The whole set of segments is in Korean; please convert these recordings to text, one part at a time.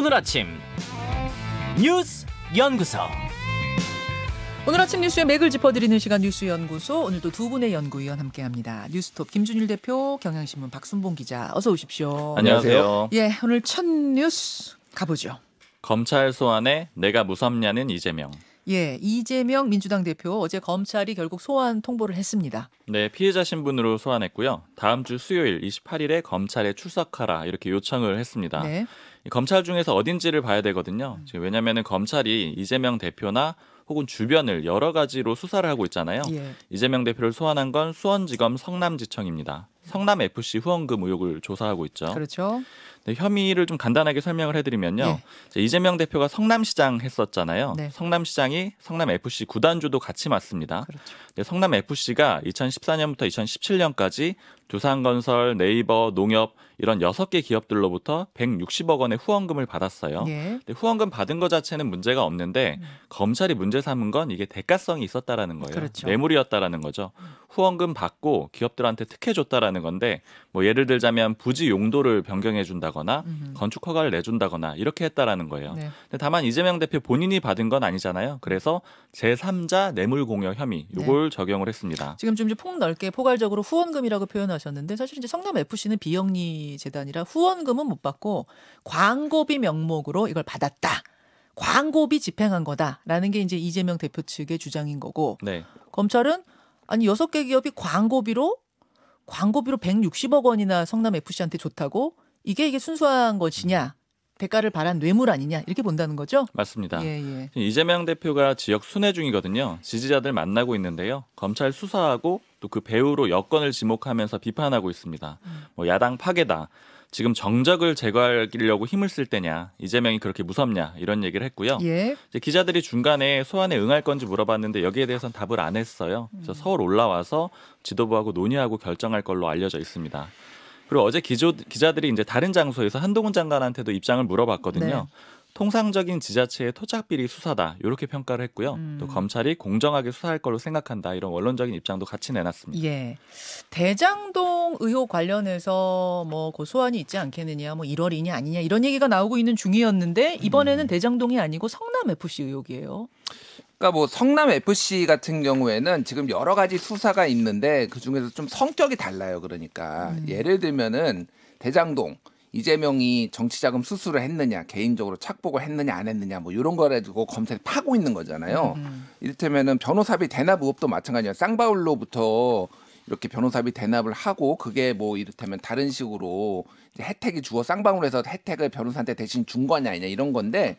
오늘 아침 뉴스 연구소. 오늘 아침 뉴스의 맥을 짚어드리는 시간 뉴스 연구소 오늘도 두 분의 연구위원 함께합니다. 뉴스톱 김준일 대표, 경향신문 박순봉 기자, 어서 오십시오. 안녕하세요. 예, 오늘 첫 뉴스 가보죠. 검찰 소환에 내가 무섭냐는 이재명. 예, 이재명 민주당 대표 어제 검찰이 결국 소환 통보를 했습니다. 네, 피해자 신분으로 소환했고요. 다음 주 수요일 28일에 검찰에 출석하라 이렇게 요청을 했습니다. 네. 검찰 중에서 어딘지를 봐야 되거든요. 음. 지금 왜냐면은 검찰이 이재명 대표나 혹은 주변을 여러 가지로 수사를 하고 있잖아요. 예. 이재명 대표를 소환한 건 수원지검 성남지청입니다. 성남 FC 후원금 의혹을 조사하고 있죠. 그렇죠. 네, 혐의를 좀 간단하게 설명을 해드리면요. 네. 이재명 대표가 성남시장 했었잖아요. 네. 성남시장이 성남 FC 구단주도 같이 맡습니다. 그렇죠. 네, 성남 FC가 2014년부터 2017년까지 두산건설, 네이버, 농협 이런 여섯 개 기업들로부터 160억 원의 후원금을 받았어요. 예. 근데 후원금 받은 것 자체는 문제가 없는데 음. 검찰이 문제 삼은 건 이게 대가성이 있었다라는 거예요. 그렇죠. 뇌물이었다라는 거죠. 후원금 받고 기업들한테 특혜 줬다라는 있는 건데 뭐 예를 들자면 부지 용도를 변경해 준다거나 음 건축 허가를 내준다거나 이렇게 했다라는 거예요. 네. 근데 다만 이재명 대표 본인이 받은 건 아니잖아요. 그래서 제3자 뇌물 공여 혐의 네. 요걸 네. 적용을 했습니다. 지금 좀폭 넓게 포괄적으로 후원금이라고 표현하셨는데 사실 이제 성남 FC는 비영리 재단이라 후원금은 못 받고 광고비 명목으로 이걸 받았다. 광고비 집행한 거다라는 게 이제 이재명 대표 측의 주장인 거고 네. 검찰은 아니 여섯 개 기업이 광고비로 광고비로 160억 원이나 성남 FC한테 좋다고 이게 이게 순수한 것이냐? 음. 대가를 바란 뇌물 아니냐 이렇게 본다는 거죠? 맞습니다. 예, 예. 이재명 대표가 지역 순회 중이거든요. 지지자들 만나고 있는데요. 검찰 수사하고 또 그배후로여권을 지목하면서 비판하고 있습니다. 음. 뭐 야당 파괴다. 지금 정적을 제거하려고 힘을 쓸 때냐 이재명이 그렇게 무섭냐 이런 얘기를 했고요. 예. 기자들이 중간에 소환에 응할 건지 물어봤는데 여기에 대해서는 답을 안 했어요. 그래서 음. 서울 올라와서 지도부하고 논의하고 결정할 걸로 알려져 있습니다. 그리고 어제 기조, 기자들이 이제 다른 장소에서 한동훈 장관한테도 입장을 물어봤거든요. 네. 통상적인 지자체의 토착 비리 수사다 이렇게 평가를 했고요. 음. 또 검찰이 공정하게 수사할 걸로 생각한다 이런 원론적인 입장도 같이 내놨습니다. 예. 대장동 의혹 관련해서 뭐 고소안이 그 있지 않겠느냐, 뭐 1월이냐 아니냐 이런 얘기가 나오고 있는 중이었는데 이번에는 음. 대장동이 아니고 성남 FC 의혹이에요. 그니까뭐 성남 FC 같은 경우에는 지금 여러 가지 수사가 있는데 그 중에서 좀 성격이 달라요. 그러니까 음. 예를 들면은 대장동 이재명이 정치자금 수수를 했느냐, 개인적으로 착복을 했느냐 안 했느냐 뭐 이런 거를 가지고 검찰이 파고 있는 거잖아요. 음, 음. 이를테면은 변호사비 대납 의혹도 마찬가지예요. 쌍바울로부터 이렇게 변호사비 대납을 하고 그게 뭐 이를테면 다른 식으로 이제 혜택이 주어 쌍방울 에서 혜택을 변호사한테 대신 준 거냐 아니냐 이런 건데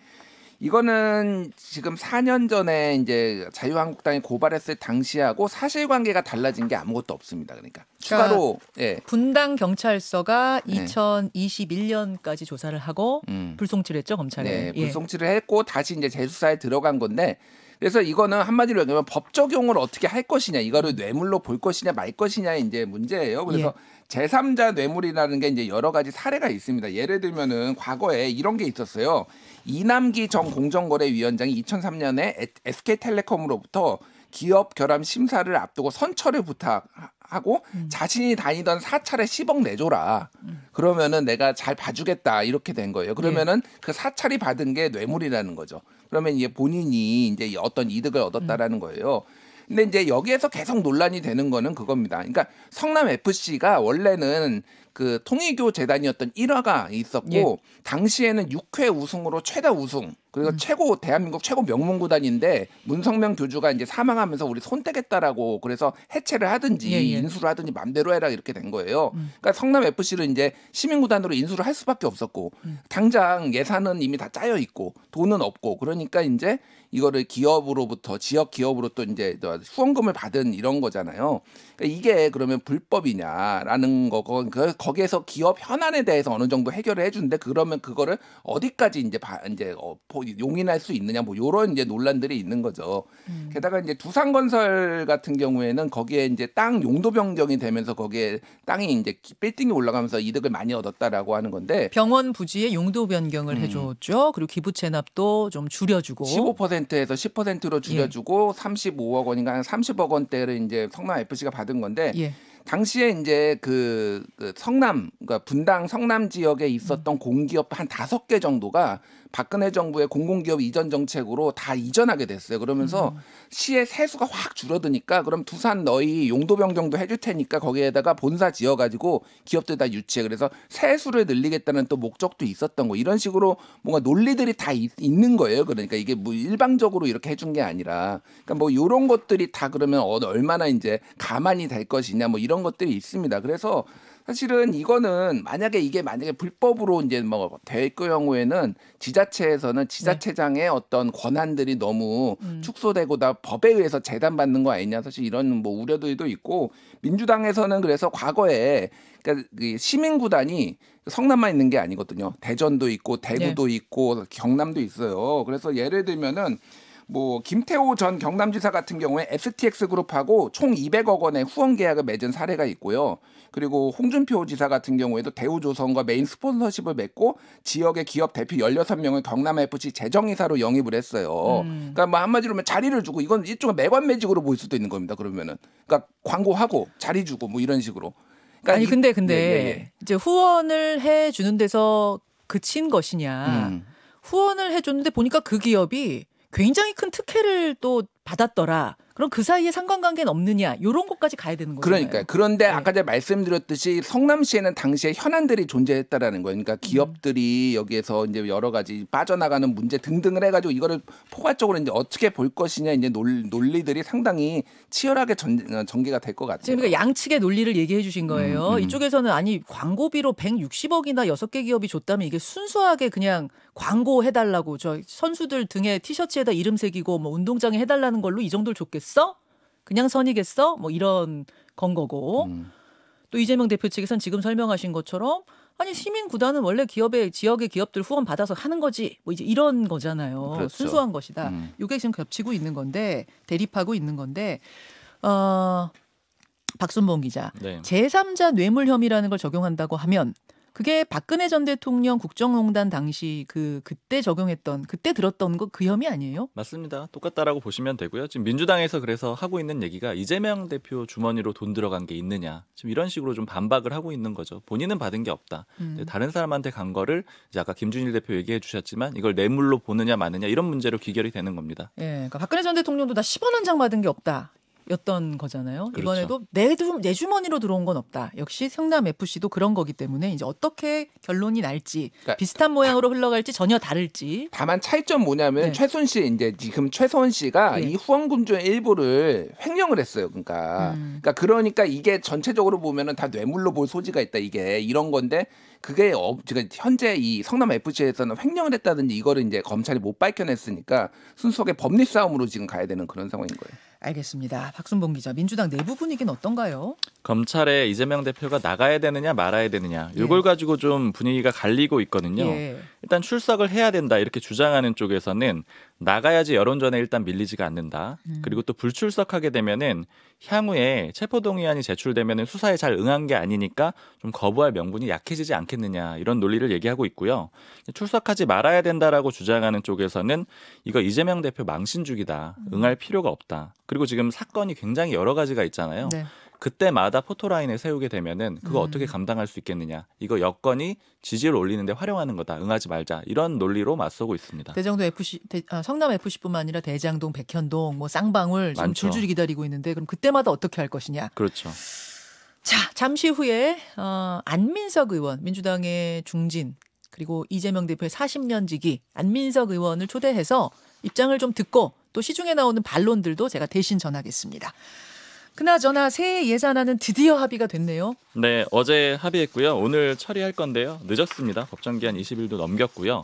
이거는 지금 4년 전에 이제 자유한국당이 고발했을 당시하고 사실관계가 달라진 게 아무것도 없습니다. 그러니까 그러니까 추가로 예. 분당 경찰서가 네. 2021년까지 조사를 하고 음. 불송치를 했죠 검찰에. 네, 예. 불송치를 예. 했고 다시 이제 재수사에 들어간 건데 그래서 이거는 한마디로 얘기하면 법 적용을 어떻게 할 것이냐 이거를 음. 뇌물로 볼 것이냐 말 것이냐의 이제 문제예요. 그래서 예. 제3자 뇌물이라는 게 이제 여러 가지 사례가 있습니다. 예를 들면은 과거에 이런 게 있었어요. 이남기 전 공정거래위원장이 2003년에 SK텔레콤으로부터 기업 결함 심사를 앞두고 선처를 부탁하고 음. 자신이 다니던 사찰에 10억 내줘라. 음. 그러면은 내가 잘 봐주겠다 이렇게 된 거예요. 그러면은 예. 그 사찰이 받은 게 뇌물이라는 거죠. 그러면 이제 본인이 이제 어떤 이득을 얻었다라는 음. 거예요. 근데 이제 여기에서 계속 논란이 되는 거는 그겁니다. 그러니까 성남 FC가 원래는 그 통일교 재단이었던 1화가 있었고 예. 당시에는 6회 우승으로 최다 우승 그리고 그러니까 음. 최고 대한민국 최고 명문 구단인데 문성명 교주가 이제 사망하면서 우리 손 떼겠다라고 그래서 해체를 하든지 예, 예. 인수를 하든지 맘대로 해라 이렇게 된 거예요. 음. 그러니까 성남 FC를 이제 시민 구단으로 인수를 할 수밖에 없었고 음. 당장 예산은 이미 다 짜여 있고 돈은 없고 그러니까 이제 이거를 기업으로부터 지역 기업으로 또 이제 후원금을 받은 이런 거잖아요. 그러니까 이게 그러면 불법이냐라는 거고 그 거기에서 기업 현안에 대해서 어느 정도 해결을 해주는데 그러면 그거를 어디까지 이제 바, 이제 어, 뭐 용인할 수 있느냐 뭐 요런 이제 논란들이 있는 거죠. 음. 게다가 이제 두산건설 같은 경우에는 거기에 이제 땅 용도 변경이 되면서 거기에 땅이 이제 빌딩이 올라가면서 이득을 많이 얻었다라고 하는 건데 병원 부지의 용도 변경을 음. 해줬죠. 그리고 기부 체납도 좀 줄여주고 15%에서 10%로 줄여주고 예. 35억 원인가 한 30억 원대를 이제 성남 FC가 받은 건데. 예. 당시에 이제 그, 그 성남 그러니까 분당 성남 지역에 있었던 음. 공기업 한 다섯 개 정도가 박근혜 정부의 공공기업 이전 정책으로 다 이전하게 됐어요. 그러면서 음. 시의 세수가 확 줄어드니까 그럼 두산 너희 용도 변경도 해줄 테니까 거기에다가 본사 지어가지고 기업들 다 유치해. 그래서 세수를 늘리겠다는 또 목적도 있었던 거. 이런 식으로 뭔가 논리들이 다 있, 는 거예요. 그러니까 이게 뭐 일방적으로 이렇게 해준 게 아니라 그러니까 뭐 이런 것들이 다 그러면 어, 얼마나 이제 가만히 될 것이냐 뭐 이런 이런 것들이 있습니다. 그래서 사실은 이거는 만약에 이게 만약에 불법으로 이제 뭐 될 경우에는 지자체에서는 네. 지자체장의 네. 어떤 권한들이 너무 음. 축소되고 다 법에 의해서 재단받는 거 아니냐 사실 이런 뭐 우려들도 있고 민주당에서는 그래서 과거에 그러니까 시민 구단이 성남만 있는 게 아니거든요. 대전도 있고 대구도 네. 있고 경남도 있어요. 그래서 예를 들면은 뭐 김태호 전 경남지사 같은 경우에 FTX 그룹하고 총 200억 원의 후원 계약을 맺은 사례가 있고요. 그리고 홍준표 지사 같은 경우에도 대우조선과 메인 스폰서십을 맺고 지역의 기업 대표 16명을 경남FC 재정이사로 영입을 했어요. 음. 그러니까 뭐 한마디로 하면 자리를 주고 이건 일종의 매관매직으로 보일 수도 있는 겁니다. 그러면은 그러니까 광고하고 자리 주고 뭐 이런 식으로. 그러니까 아니 이, 근데 근데 예, 예. 예. 이제 후원을 해 주는 데서 그친 것이냐. 음. 후원을 해줬는데 보니까 그 기업이 굉장히 큰 특혜를 또 받았더라. 그럼 그 사이에 상관관계는 없느냐 이런 것까지 가야 되는 거죠. 그러니까 그런데 네. 아까 제가 말씀드렸듯이 성남시에는 당시에 현안들이 존재했다라는 거예요. 그러니까 음. 기업들이 음. 여기에서 이제 여러 가지 빠져나가는 문제 등등을 해가지고 이거를 포괄적으로 이제 어떻게 볼 것이냐 이제 논, 논리들이 상당히 치열하게 전, 어, 전개가 될 것 같아요. 지금 그러니까 양측의 논리를 얘기해 주신 거예요. 음, 음. 이쪽에서는 아니 광고비로 160억이나 여섯 개 기업이 줬다면 이게 순수하게 그냥 광고 해달라고 저 선수들 등에 티셔츠에다 이름 새기고 뭐 운동장에 해달라는 걸로 이 정도를 줬겠어요. 선겠어 그냥 선이겠어? 뭐 이런 건 거고 음. 또 이재명 대표 측에선 지금 설명하신 것처럼 아니 시민 구단은 원래 기업의 지역의 기업들 후원 받아서 하는 거지 뭐 이제 이런 거잖아요 그렇죠. 순수한 것이다 음. 요게 지금 겹치고 있는 건데 대립하고 있는 건데 어~ 박순봉 기자 네. 제삼자 뇌물 혐의라는 걸 적용한다고 하면 그게 박근혜 전 대통령 국정농단 당시 그 그때 적용했던 그때 들었던 거 그 혐의 아니에요? 맞습니다. 똑같다라고 보시면 되고요. 지금 민주당에서 그래서 하고 있는 얘기가 이재명 대표 주머니로 돈 들어간 게 있느냐 지금 이런 식으로 좀 반박을 하고 있는 거죠. 본인은 받은 게 없다. 음. 다른 사람한테 간 거를 이제 아까 김준일 대표 얘기해 주셨지만 이걸 뇌물로 보느냐 마느냐 이런 문제로 귀결이 되는 겁니다. 예, 그러니까 박근혜 전 대통령도 나 10원 한 장 받은 게 없다 였던 거잖아요. 그렇죠. 이번에도 내, 주, 내 주머니로 들어온 건 없다. 역시 성남 FC도 그런 거기 때문에 이제 어떻게 결론이 날지 그러니까 비슷한 모양으로 흘러갈지 전혀 다를지. 다만 차이점 뭐냐면 네. 최순 실 이제 지금 최선 씨가 네. 이 후원금조의 일부를 횡령을 했어요. 그러니까 음. 그러니까 그러니까 이게 전체적으로 보면은 다 뇌물로 볼 소지가 있다. 이게 이런 건데 그게 어, 지금 현재 이 성남 FC에서는 횡령을 했다든지 이거를 이제 검찰이 못 밝혀냈으니까 순수하게 법리 싸움으로 지금 가야 되는 그런 상황인 거예요. 알겠습니다. 박순봉 기자, 민주당 내부 분위기는 어떤가요? 검찰에 이재명 대표가 나가야 되느냐 말아야 되느냐 이걸 예. 가지고 좀 분위기가 갈리고 있거든요. 예. 일단 출석을 해야 된다 이렇게 주장하는 쪽에서는 나가야지 여론전에 일단 밀리지가 않는다. 음. 그리고 또 불출석하게 되면은 향후에 체포동의안이 제출되면은 수사에 잘 응한 게 아니니까 좀 거부할 명분이 약해지지 않겠느냐 이런 논리를 얘기하고 있고요. 출석하지 말아야 된다라고 주장하는 쪽에서는 이거 이재명 대표 망신주기다. 음. 응할 필요가 없다. 그리고 지금 사건이 굉장히 여러 가지가 있잖아요. 네. 그때마다 포토라인을 세우게 되면은 그거 음. 어떻게 감당할 수 있겠느냐. 이거 여건이 지지를 올리는데 활용하는 거다. 응하지 말자. 이런 논리로 맞서고 있습니다. 대장동 FC 대, 아, 성남 FC뿐만 아니라 대장동, 백현동, 뭐 쌍방울 지금 줄줄이 기다리고 있는데 그럼 그때마다 어떻게 할 것이냐. 그렇죠. 자, 잠시 후에 어, 안민석 의원, 민주당의 중진 그리고 이재명 대표의 40년 지기 안민석 의원을 초대해서 입장을 좀 듣고 또 시중에 나오는 반론들도 제가 대신 전하겠습니다. 그나저나 새해 예산안은 드디어 합의가 됐네요. 네, 어제 합의했고요. 오늘 처리할 건데요. 늦었습니다. 법정 기한 20일도 넘겼고요.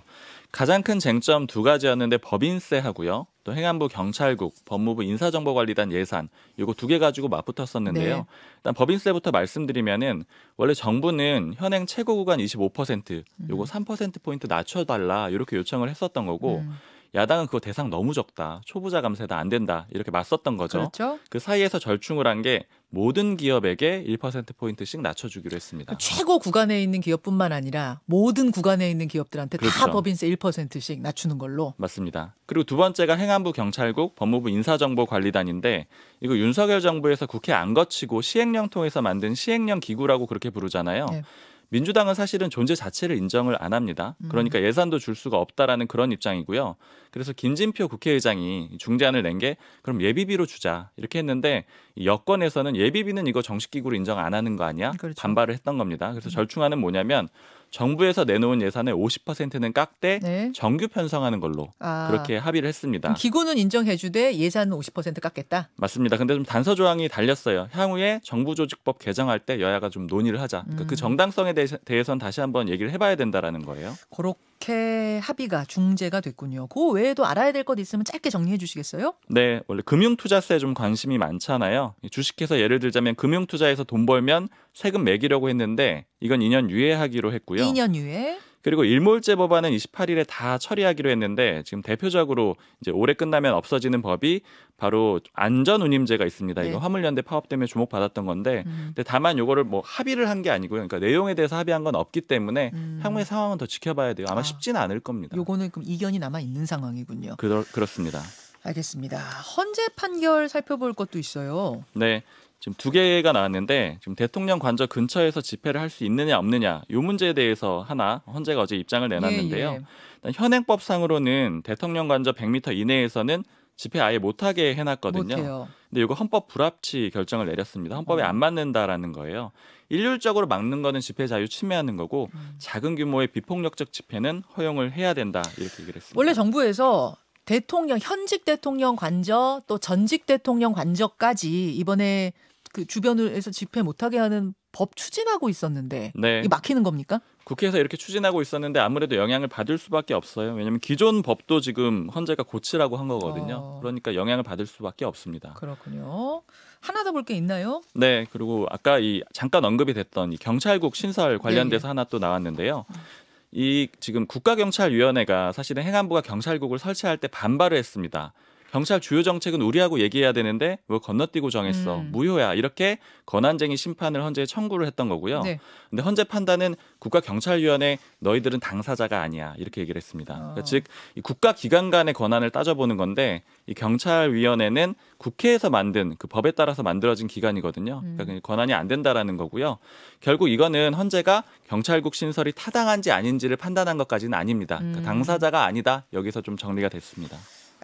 가장 큰 쟁점 두 가지였는데 법인세하고요. 또 행안부 경찰국, 법무부 인사정보관리단 예산 이거 두 개 가지고 맞붙었었는데요. 네. 일단 법인세부터 말씀드리면은 원래 정부는 현행 최고 구간 25% 요거 3% 포인트 낮춰 달라 이렇게 요청을 했었던 거고 음. 야당은 그거 대상 너무 적다. 초보자 감세다 안 된다. 이렇게 맞섰던 거죠. 그렇죠? 그 사이에서 절충을 한 게 모든 기업에게 1%포인트씩 낮춰주기로 했습니다. 그러니까 최고 구간에 있는 기업뿐만 아니라 모든 구간에 있는 기업들한테 그렇죠. 다 법인세 1%씩 낮추는 걸로. 맞습니다. 그리고 두 번째가 행안부 경찰국 법무부 인사정보관리단인데 이거 윤석열 정부에서 국회 안 거치고 시행령 통해서 만든 시행령 기구라고 그렇게 부르잖아요. 네. 민주당은 사실은 존재 자체를 인정을 안 합니다. 음. 그러니까 예산도 줄 수가 없다라는 그런 입장이고요. 그래서 김진표 국회의장이 중재안을 낸 게 그럼 예비비로 주자 이렇게 했는데 여권에서는 예비비는 이거 정식 기구로 인정 안 하는 거 아니야? 그렇죠. 반발을 했던 겁니다. 그래서 음. 절충안은 뭐냐면 정부에서 내놓은 예산의 50%는 깎되 네. 정규 편성하는 걸로 아. 그렇게 합의를 했습니다. 기구는 인정해주되 예산은 50% 깎겠다. 맞습니다. 근데 좀 단서 조항이 달렸어요. 향후에 정부조직법 개정할 때 여야가 좀 논의를 하자. 그러니까 그 음. 그 정당성에 대해서, 대해선 다시 한번 얘기를 해봐야 된다라는 거예요. 그렇 국회 합의가 중재가 됐군요. 그 외에도 알아야 될 것 있으면 짧게 정리해 주시겠어요? 네, 원래 금융투자세에 좀 관심이 많잖아요. 주식해서 예를 들자면 금융투자에서 돈 벌면 세금 매기려고 했는데 이건 2년 유예하기로 했고요. 2년 유예. 그리고 일몰제 법안은 28일에 다 처리하기로 했는데 지금 대표적으로 이제 올해 끝나면 없어지는 법이 바로 안전운임제가 있습니다. 네. 이거 화물연대 파업 때문에 주목받았던 건데 음. 근데 다만 요거를 뭐 합의를 한 게 아니고요. 그러니까 내용에 대해서 합의한 건 없기 때문에 음. 향후의 상황은 더 지켜봐야 돼요. 아마 아, 쉽지는 않을 겁니다. 요거는 그럼 이견이 남아 있는 상황이군요. 그러, 그렇습니다. 알겠습니다. 헌재 판결 살펴볼 것도 있어요. 네. 지금 두 개가 나왔는데 지금 대통령 관저 근처에서 집회를 할 수 있느냐 없느냐 이 문제에 대해서 하나 헌재가 어제 입장을 내놨는데요. 예, 예. 일단 현행법상으로는 대통령 관저 100m 이내에서는 집회 아예 못하게 해놨거든요. 못해 근데 이거 헌법 불합치 결정을 내렸습니다. 헌법에 어. 안 맞는다라는 거예요. 일률적으로 막는 거는 집회 자유 침해하는 거고 음. 작은 규모의 비폭력적 집회는 허용을 해야 된다 이렇게 얘기를 했습니다. 원래 정부에서 대통령 현직 대통령 관저 또 전직 대통령 관저까지 이번에 그 주변에서 집회 못하게 하는 법 추진하고 있었는데 네. 이 막히는 겁니까? 국회에서 이렇게 추진하고 있었는데 아무래도 영향을 받을 수밖에 없어요. 왜냐하면 기존 법도 지금 헌재가 고치라고 한 거거든요. 어. 그러니까 영향을 받을 수밖에 없습니다. 그렇군요. 하나 더 볼 게 있나요? 네, 그리고 아까 이 잠깐 언급이 됐던 이 경찰국 신설 관련돼서 네. 하나 또 나왔는데요. 이 지금 국가경찰위원회가 사실은 행안부가 경찰국을 설치할 때 반발을 했습니다. 경찰 주요 정책은 우리하고 얘기해야 되는데 왜 뭐 건너뛰고 정했어 음. 무효야 이렇게 권한쟁의 심판을 헌재에 청구를 했던 거고요. 네. 근데 헌재 판단은 국가경찰위원회 너희들은 당사자가 아니야 이렇게 얘기를 했습니다. 아. 그러니까 즉 국가기관 간의 권한을 따져보는 건데 이 경찰위원회는 국회에서 만든 그 법에 따라서 만들어진 기관이거든요. 음. 그러니까 권한이 안 된다라는 거고요. 결국 이거는 헌재가 경찰국 신설이 타당한지 아닌지를 판단한 것까지는 아닙니다. 그러니까 음. 당사자가 아니다 여기서 좀 정리가 됐습니다.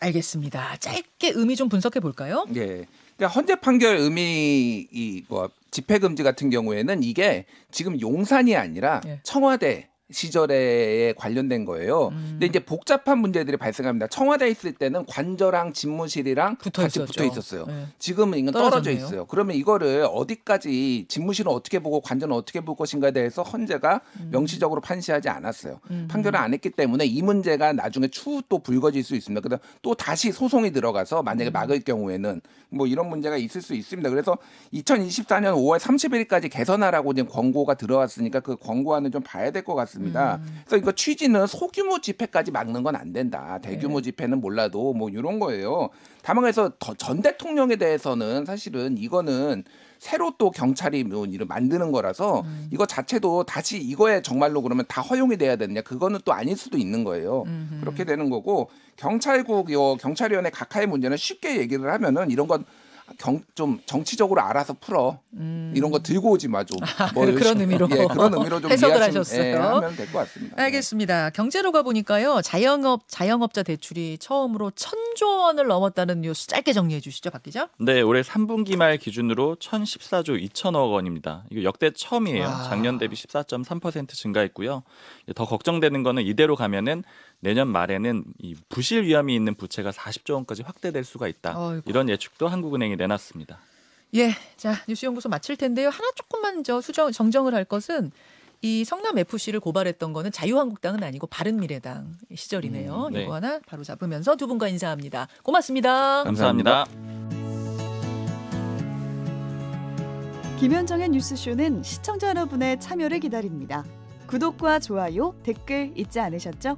알겠습니다. 짧게 의미 좀 분석해 볼까요? 예. 그러니까 헌재 판결 의미 이뭐 집회 금지 같은 경우에는 이게 지금 용산이 아니라 예. 청와대 시절에 관련된 거예요. 음. 근데 이제 복잡한 문제들이 발생합니다. 청와대 있을 때는 관저랑 집무실이랑 붙어 같이 있었죠. 붙어 있었어요. 네. 지금은 이건 떨어져 떨어졌 있어요. 그러면 이거를 어디까지 집무실은 어떻게 보고 관저는 어떻게 볼 것인가에 대해서 헌재가 음. 명시적으로 판시하지 않았어요. 음. 판결을 안 했기 때문에 이 문제가 나중에 추후 또 불거질 수 있습니다. 그다음 또 다시 소송이 들어가서 만약에 음. 막을 경우에는 뭐 이런 문제가 있을 수 있습니다. 그래서 2024년 5월 30일까지 개선하라고 지금 권고가 들어왔으니까 그 권고안을 좀 봐야 될 것 같습니다. 있습니다. 음. 그래서 이거 취지는 소규모 집회까지 막는 건 안 된다. 대규모 네. 집회는 몰라도 뭐 이런 거예요. 다만 그래서 전 대통령에 대해서는 사실은 이거는 새로 또 경찰이 뭐 이런 만드는 거라서 음. 이거 자체도 다시 이거에 정말로 그러면 다 허용이 돼야 되느냐 그거는 또 아닐 수도 있는 거예요. 음흠. 그렇게 되는 거고 경찰국 요 경찰위원회 각하의 문제는 쉽게 얘기를 하면은 이런 건 경, 좀 정치적으로 알아서 풀어 음. 이런 거 들고 오지 마죠뭐 아, 그런 의미로 예, 그런 의미로 좀 해석을 이해하시면, 하셨어요. 예, 하면 될 것 같습니다. 네. 알겠습니다. 경제로 가 보니까요 자영업 자영업자 대출이 처음으로 천조 원을 넘었다는 뉴스 짧게 정리해 주시죠, 박 기자. 네, 올해 3분기 말 기준으로 1,014조 2천억 원입니다. 이거 역대 처음이에요. 와. 작년 대비 14.3% 증가했고요. 더 걱정되는 거는 이대로 가면은 내년 말에는 이 부실 위험이 있는 부채가 40조 원까지 확대될 수가 있다. 어이구. 이런 예측도 한국은행이 내놨습니다. 예, 자 뉴스연구소 마칠 텐데요. 하나 조금만 저 수정 정정을 할 것은 이 성남 FC를 고발했던 거는 자유한국당은 아니고 바른미래당 시절이네요. 음, 네. 이거 하나 바로 잡으면서 두 분과 인사합니다. 고맙습니다. 감사합니다. 감사합니 김현정의 뉴스쇼는 시청자 여러분의 참여를 기다립니다. 구독과 좋아요, 댓글 잊지 않으셨죠?